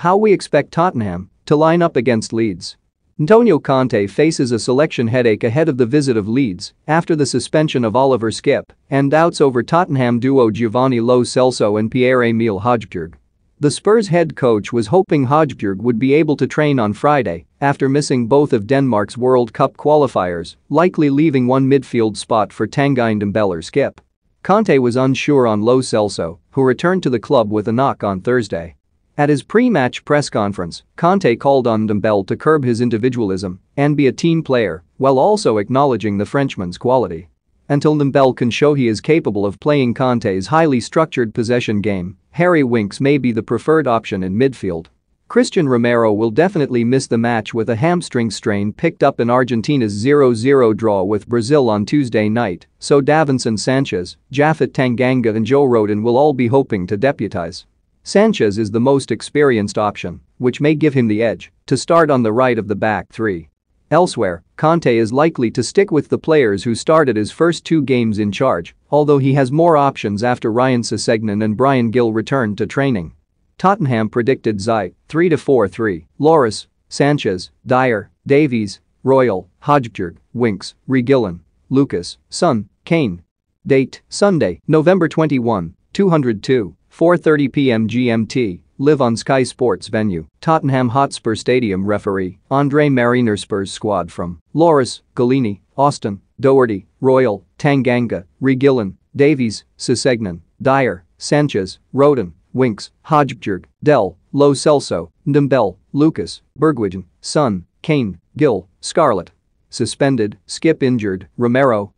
How we expect Tottenham to line up against Leeds. Antonio Conte faces a selection headache ahead of the visit of Leeds after the suspension of Oliver Skip and doubts over Tottenham duo Giovanni Lo Celso and Pierre-Emile Hojbjerg. The Spurs head coach was hoping Hojbjerg would be able to train on Friday after missing both of Denmark's World Cup qualifiers, likely leaving one midfield spot for Tanguy Beller Skip. Conte was unsure on Lo Celso, who returned to the club with a knock on Thursday. At his pre-match press conference, Conte called on Dembele to curb his individualism and be a team player while also acknowledging the Frenchman's quality. Until Dembele can show he is capable of playing Conte's highly structured possession game, Harry Winks may be the preferred option in midfield. Christian Romero will definitely miss the match with a hamstring strain picked up in Argentina's 0-0 draw with Brazil on Tuesday night, so Davinson Sanchez, Jafet Tanganga and Joe Roden will all be hoping to deputize. Sanchez is the most experienced option, which may give him the edge to start on the right of the back three. Elsewhere, Conte is likely to stick with the players who started his first two games in charge, although he has more options after Ryan Sessegnon and Brian Gill returned to training. Tottenham predicted Zai 3-4-3, Loris, Sanchez, Dyer, Davies, Royal, Hodgjord, Winks, Regillen, Lucas, Sun, Kane. Date, Sunday, November 21, 202, 4.30 p.m. GMT, live on Sky Sports venue, Tottenham Hotspur Stadium referee, Andre Mariner Spurs squad from Loris, Galini, Austin, Doherty, Royal, Tanganga, Regillan, Davies, Sisegnan, Dyer, Sanchez, Roden, Winks, Hodgebjerg, Dell, Lo Celso, Ndembele, Lucas, Bergwijn Sun, Kane, Gill, Scarlett. Suspended, Skip injured, Romero,